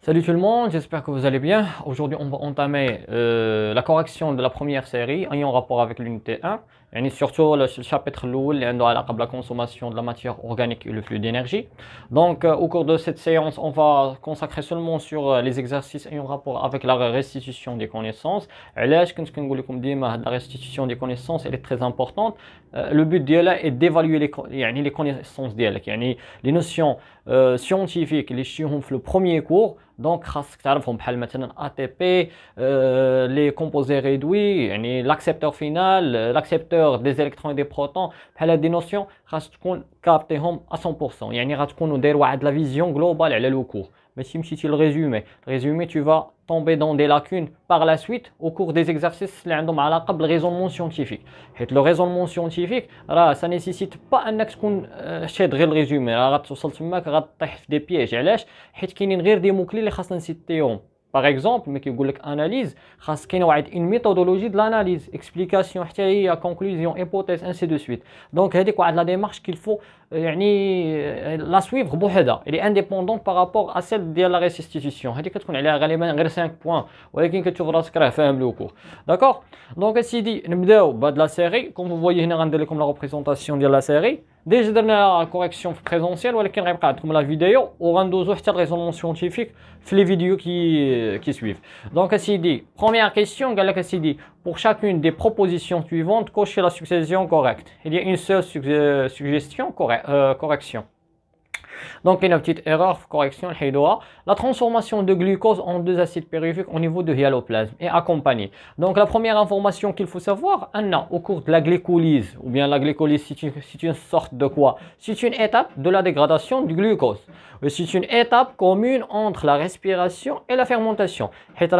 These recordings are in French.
Salut tout le monde, j'espère que vous allez bien. Aujourd'hui, on va entamer euh, la correction de la première série ayant rapport avec l'unité 1 et surtout le chapitre lourd اللي عنده consommation de la matière organique et le flux d'énergie. Donc euh, au cours de cette séance, on va consacrer seulement sur euh, les exercices ayant rapport avec la restitution des connaissances. la restitution des connaissances elle est très importante. Euh, le but là est d'évaluer les connaissances d'elle, les notions scientifiques Les chiffres, le premier cours Donc, خاصك تعرفهم les composés اي l'accepteur بي l'accepteur des électrons et des protons بحال هذه نوسيون خاص تكون à 100% يعني غتكونوا داير واحد لا فيزيون globale على Mais si ماشي مشيتي le الريزومي tu vas tomber dans des lacunes par la suite au cours des exercices عندهم علاقه بالريزونمون سيونتيفيك حيت لو ريزونمون سيونتيفيك راه سا با انك تكون غير راه غتوصل تماك غطيح par exemple mais qui dit analyse خاص y une méthodologie de l'analyse explication حتى conclusion hypothèse ainsi de suite donc هذيك واحد la démarche qu'il faut euh, la suivre elle-même. est indépendante par rapport à celle de la restitution. C'est ce que je vous ai dit, 5 points, hein, mais je ne vais pas vous je vais vous les expliquer en cours. D'accord Donc, si vous voulez, on va la série. Comme vous voyez, nous vous ai la représentation de la série. J'ai déjà donné la correction présentielle, mais je vous ai donné la vidéo. Je vous ai donné une raison scientifique dans les vidéos qui euh, suivent. Donc, si vous voulez, la première question, c'est pour chacune des propositions suivantes, cochez la succession correcte. Il y a une seule euh, suggestion correcte. Euh, correction. Donc, il y a une petite erreur, correction, la transformation de glucose en deux acides périphériques au niveau de hyaloplasme est accompagnée. Donc, la première information qu'il faut savoir, Anna, au cours de la glycolyse, ou bien la glycolyse, c'est une, sorte de quoi C'est une étape de la dégradation du glucose. C'est une étape commune entre la respiration et la fermentation.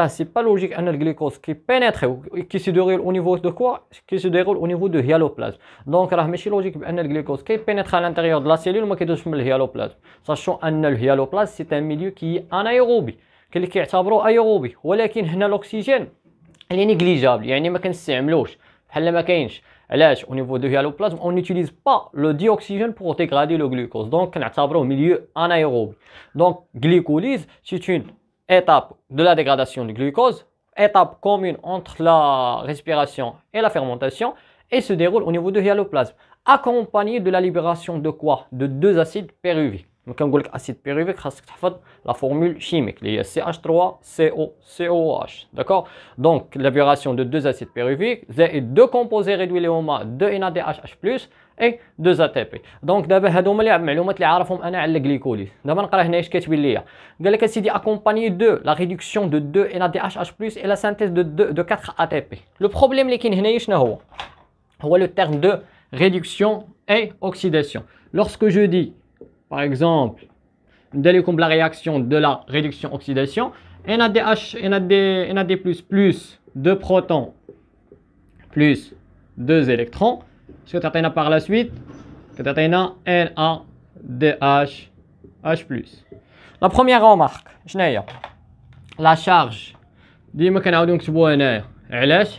C'est pas logique, un glucose qui pénètre, qui se déroule au niveau de quoi Qui se déroule au niveau de hyaloplasme. Donc, c'est logique, un glucose qui pénètre à l'intérieur de la cellule, mais qui niveau le hyaloplasme. Sachant que le hyaloplasme c'est un milieu qui est anaérobique, qu'on Mais l'oxygène est négligeable, pas au niveau du hyaloplasme, on n'utilise pas le dioxygène pour dégrader le glucose, donc on l'utilise au milieu anaérobique. Donc glycolyse c'est une étape de la dégradation du glucose, étape commune entre la respiration et la fermentation et se déroule au niveau du hyaloplasme accompagné de la libération de quoi De deux acides péruviques. Donc, quand on dit acide péruvique, c'est la formule chimique, CH3COCOH. D'accord Donc, la libération de deux acides péruviques, deux composés réduits l'éoma, deux NADHH, et deux ATP. Donc, d'abord, on va dire que les la glycolyse. D'abord, on va dire que la Donc, accompagné de la réduction de deux NADHH, et la synthèse de quatre ATP. Le problème, c'est que a le terme de réduction et oxydation. Lorsque je dis, par exemple, comme la réaction de la réduction-oxydation, NADH, NAD, NAD+, plus 2 protons plus deux électrons, ce que tu par la suite, que tu NADH, H+. La première remarque, la charge, ديما كنعاودو نكتبوها هنايا علاش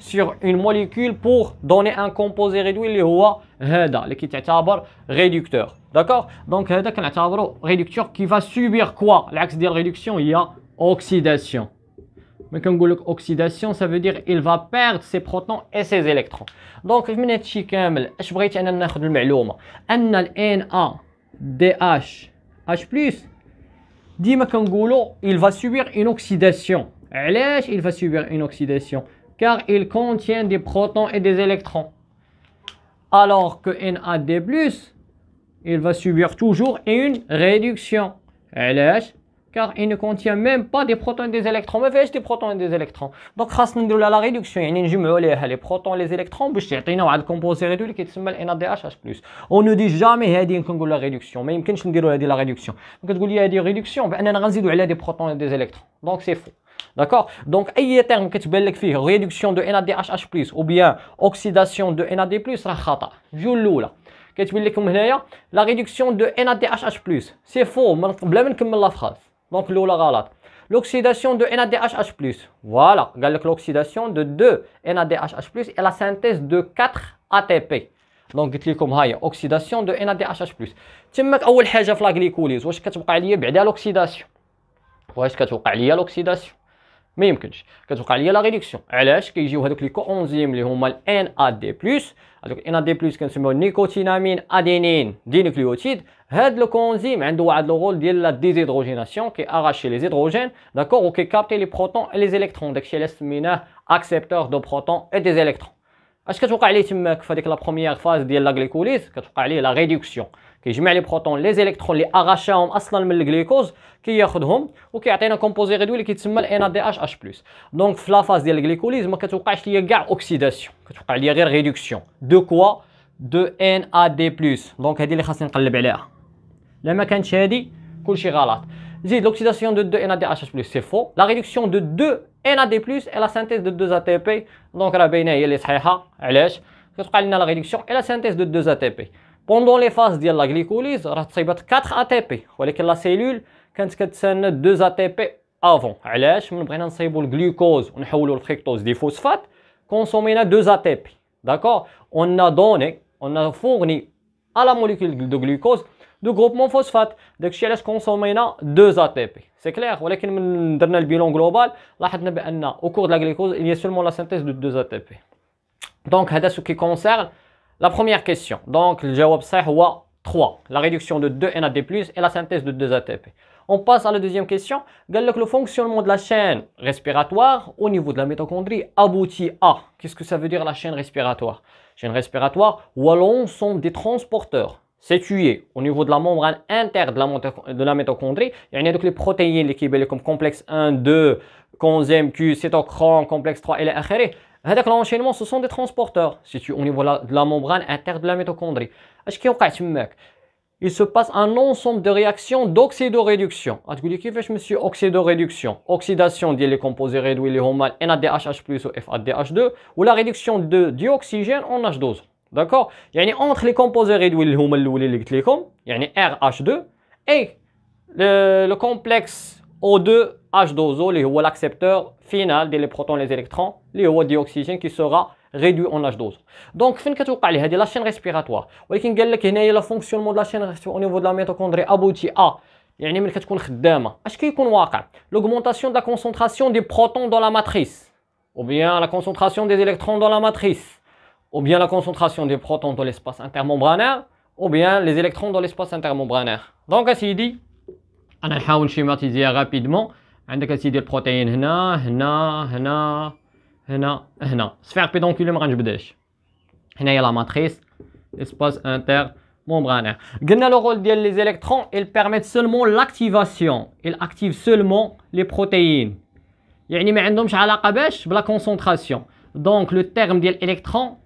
sur une molécule pour donner un composé réduit qui est هذا اللي réducteur d'accord donc c'est un réducteur qui va subir quoi l'axe de réduction il y a oxydation mais quand on oxydation ça veut dire il va perdre ses protons et ses électrons donc من هادشي كامل اش بغيت انا ناخذ المعلومه ان dire que H+ ديما كنقولوا il va subir une oxydation علاش il va subir une oxydation car il contient des protons et des électrons. Alors que NAD+, il va subir toujours une réduction. Car il ne contient même pas des protons et des électrons. Mais fais des protons et des électrons. Donc, dit la réduction, Il les protons et les électrons, un composé réduit qui s'appelle NADHH+. On ne dit jamais la réduction. Mais il ne a la réduction. Donc, il y a des réductions, on a des protons et des électrons. Donc, c'est faux. D'accord Donc, il y a un terme qui est fait, réduction de NADHH+, ou bien oxydation de NAD+, c'est un là. La réduction de NADHH+, c'est faux, je ne sais pas la phrase. Donc, l'oxydation de NADHH+, voilà, l'oxydation de 2 NADHH+, et la synthèse de 4 ATP. Donc, je vais vous dire, oxydation de NADHH+. Je vais vous dire, la glycolyse, je vais vous à l'oxydation. Je vais vous à l'oxydation. Même quand on a la réduction, on a la réduction. On a la réduction de NAD. qui c'est une nicotinamine, adénine, des nucléotides. Cette coenzyme a le rôle de la déshydrogénation, qui arrachent les hydrogènes, ou qui capte les protons et les électrons. Donc, c'est un accepteur de protons et des électrons. اش كتوقع ليه تماك في هذيك لا بروميير فاز ديال لا غليكوليز كتوقع ليه لا ريدكسيون كيجمع لي بروتون لي زيليكترون اللي اغاشاهم اصلا من الجليكوز كياخذهم وكيعطينا كومبوزي ريدوي اللي كيتسمى ال ان دي اش اش بلس دونك في لا فاز ديال الجليكوليز ما كتوقعش ليا كاع اوكسيداسيون كتوقع ليا غير ريدكسيون دو كوا دو ان ا دي بلس دونك هذه اللي خاصني نقلب عليها لما كانتش هذه كلشي غلط J'ai l'oxydation de 2NADH+, c'est faux. La réduction de 2 NAD+, et la synthèse de 2 ATP. Donc, la BNA est صحيحة. علاش a la réduction et la synthèse de 2 ATP. Pendant les phases de la glycolyse, راه a 4 ATP, que la cellule كانت كتسنى 2 ATP avant. علاش من بغينا نصيبوا on ونحولوا le fructose phosphate, consommé 2 ATP. D'accord On a donné, on a fourni à la molécule de glucose phosphate, phosphate Donc, si علاش كونسومينا 2 ATP Vous voyez ولكن من درنا le bilan global au cours de la glycose, il y a seulement la synthèse de 2 ATP Donc, c'est ce qui concerne la première question. Donc, le réponse هو 3 la réduction de 2 NAD+ et la synthèse de 2 ATP on passe à la deuxième question. le fonctionnement de la chaîne respiratoire au niveau de la mitochondrie aboutit à. Qu'est-ce que ça veut dire la chaîne respiratoire Chaîne respiratoire, ou sont des transporteurs Situé au niveau de la membrane interne de la, mitochondrie, il y a donc les protéines qui comme complexe 1, 2, coenzyme Q, cytochrome, complexe 3 et les autres. هذاك لونشينمون سو سون دي ترونسبورتور سيتي au niveau de la membrane interne de la mitochondrie il se passe un ensemble de réactions d'oxydoréduction غتقول لي كيفاش مسيو اوكسيدوريدكسيون اوكسيداسيون ديال لي كومبوزي composés اللي هما NADH+ ou FADH2 Ou la réduction de dioxygène en H12 2 D'accord yani, Entre les composés réduits, il y a RH2 et le, complexe O2H2O, l'accepteur final des protons et des électrons, le dioxygène qui sera réduit en H2O. Donc, de la chaîne respiratoire. Vous voyez qu'il que le fonctionnement de la chaîne respiratoire au niveau de la mitochondrie aboutit à. l'augmentation Qu'est-ce qui se protons L'augmentation de la concentration des protons dans la matrice ou bien la concentration des électrons dans la matrice ou bien la concentration des protons dans l'espace intermembranaire, ou bien les électrons dans l'espace intermembranaire. Donc, ainsi dit, on va essayer de schématiser rapidement. là, là, là. هنا هنا هنا هنا هنا سفير Là, la matrice, l'espace intermembranaire. ماتريس اسباس انتر membranaire. Le rôle des électrons, ils permettent seulement l'activation. Ils activent seulement les protéines. يعني ما عندهمش علاقة باش la concentration. Donc le terme des électrons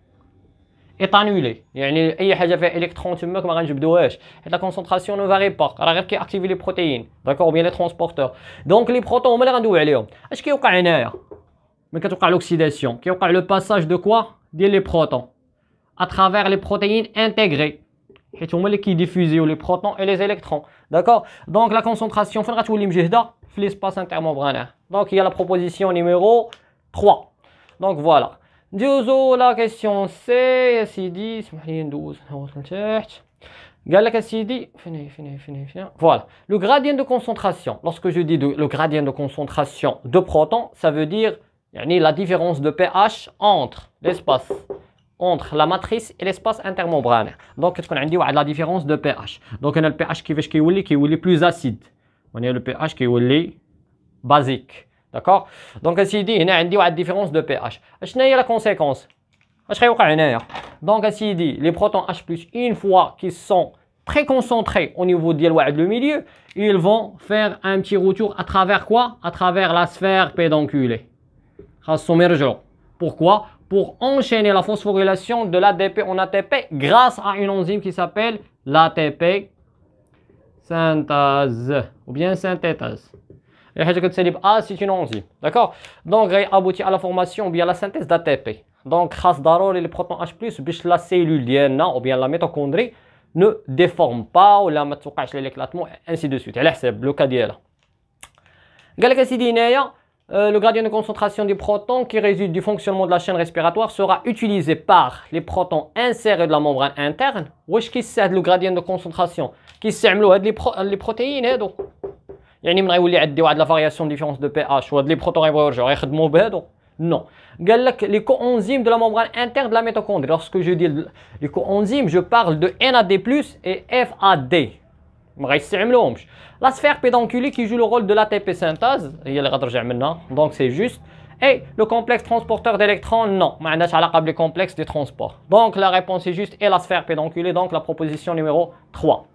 est annulé. Il y a des électrons qui sont en train de se La concentration ne varie pas. Il y a les protéines. D'accord Ou bien les transporteurs. Donc les protons, on va dire. Est-ce qu'il y a une nerf Mais il y a une l'oxydation. Il y a le passage de quoi Des protons. À travers les protéines intégrées. Et tu as les équipe qui diffuse les protons et les électrons. D'accord Donc la concentration, il y a une équipe qui est en Donc il y a la proposition numéro 3. Donc voilà la question question سي يا سيدي اسمح لي ندوز gradient de concentration lorsque je dis le gradient de concentration de proton ça veut dire يعني la différence de pH entre l'espace entre la matrice et l'espace intermembranaire donc تكون عندي واحد la différence de pH donc انا le pH كيفاش كيولي كيولي plus acide a le pH qui كيولي basique donc dit, اسيدي de pH. واحد ديفيرونس دو بي اش اشنا هي لا la conséquence Donc, si Donc les protons H+, une fois sont très concentrés au niveau de le milieu, ils vont faire un petit retour à travers quoi À travers la sphère pédonculée. Pourquoi Pour enchaîner la phosphorylation de l'ADP en ATP grâce à une enzyme qui s'appelle l'ATP synthase ou bien synthétase. A ah, c'est une enzyme. D'accord Donc, il aboutit à la formation ou bien à la synthèse d'ATP. Donc, faut et les protons H+, puisque la cellule ou bien la mitochondrie ne déforme pas ou la matoukache l'éclatement, ainsi de suite. C'est le cas euh, Le gradient de concentration des protons qui résulte du fonctionnement de la chaîne respiratoire sera utilisé par les protons insérés de la membrane interne. Où est-ce le gradient de concentration Qui sert les protéines hein, il y a une variation de pH ou des protéines ouais non quelles les coenzymes de la membrane interne de la mitochondrie lorsque je dis les coenzymes je parle de NAD+ et FAD reste émulsion la sphère pédonculée qui joue le rôle de la TPS synthase maintenant donc c'est juste et le complexe transporteur d'électrons non mais on a parlé complexe de transport donc la réponse est juste et la sphère pédonculée donc la proposition numéro 3.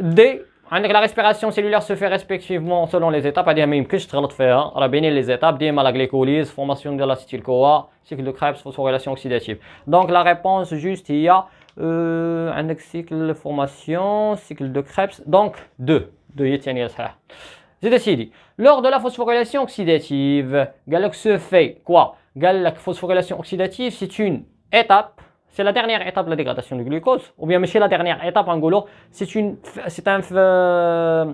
D Hein, la respiration cellulaire se fait respectivement selon les étapes, هذه ما que تغلط فيها faire. les étapes زيتاب à la glycolyse, formation de l'acetyl CoA, cycle de Krebs, phosphorylation oxydative. Donc la réponse juste il y a euh, un cycle de formation, cycle de Krebs, donc 2. y décidé étapes. lors de la phosphorylation oxydative, قال se fait quoi La phosphorylation oxydative c'est une étape c'est la dernière étape de la dégradation du glucose. Ou bien, mais c'est la dernière étape, en gros, c'est une, c'est un, euh,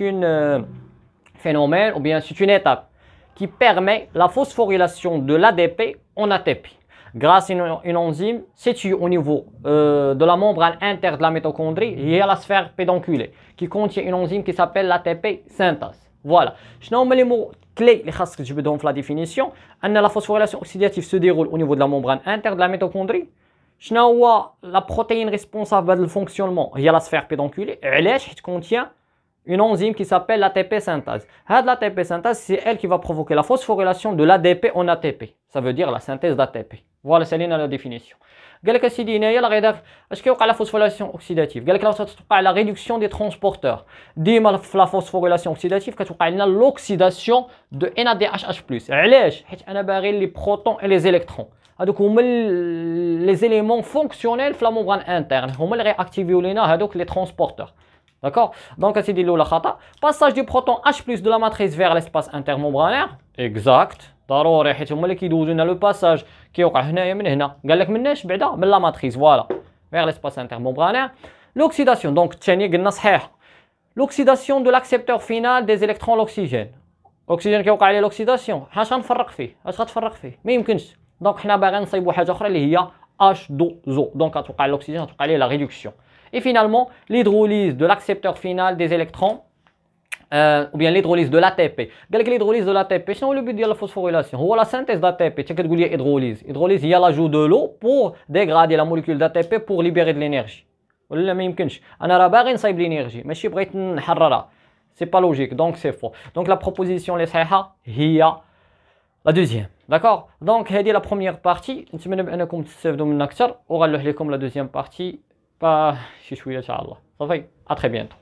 une euh, phénomène, ou bien c'est une étape qui permet la phosphorylation de l'ADP en ATP. Grâce à une, enzyme située au niveau euh, de la membrane interne de la mitochondrie, il y la sphère pédonculée qui contient une enzyme qui s'appelle l'ATP synthase. Voilà. Je nomme les mots clés, les que je donne la définition. La phosphorylation oxydative se déroule au niveau de la membrane interne de la mitochondrie. La protéine responsable du fonctionnement, il y a la sphère pédonculée elle contient une enzyme qui s'appelle l'ATP synthase. La l'ATP synthase, c'est elle qui va provoquer la phosphorylation de l'ADP en ATP. Ça veut dire la synthèse d'ATP. Voilà, c'est la définition. quest ce la phosphorylation oxydative La réduction des transporteurs. la phosphorylation oxydative, l'oxydation de NADHH. a les protons et les électrons. Donc, les éléments fonctionnels font la membrane interne. On les réactive, on les transporteurs. D'accord Donc, c'est ce qu'on a fait. Passage du proton H de la matrice vers l'espace intermembranaire. Exact. Donc, c'est ce qui nous a fait passer. C'est ce qui nous a fait passer. C'est ce qui nous a fait passer. C'est Mais la matrice, voilà. Vers l'espace intermembranaire. L'oxydation. Donc, c'est ce qu'on a fait. L'oxydation de l'accepteur final des électrons de l'oxygène. L'oxygène qui a fait l'oxydation. Il a fait l'oxygène. Il a fait l'oxygène. Donc, il y a H2O. Donc, en tout cas, l'oxygène, en tout cas, la réduction. Et finalement, l'hydrolyse de l'accepteur final des électrons, euh, ou bien l'hydrolyse de l'ATP. est l'hydrolyse de l'ATP, sinon on ne peut dire la phosphorylation. ou la synthèse d'ATP, c'est qu'il y l'hydrolyse. L'hydrolyse, il y a l'ajout de l'eau pour dégrader la molécule d'ATP pour libérer de l'énergie. Ce n'est pas logique, donc c'est faux. Donc, la proposition, il y a la deuxième. D'accord Donc, c'est la première partie. J'espère que vous avez appris. On va la deuxième partie. pas je suis Inch'Allah. Ça va? à très bientôt.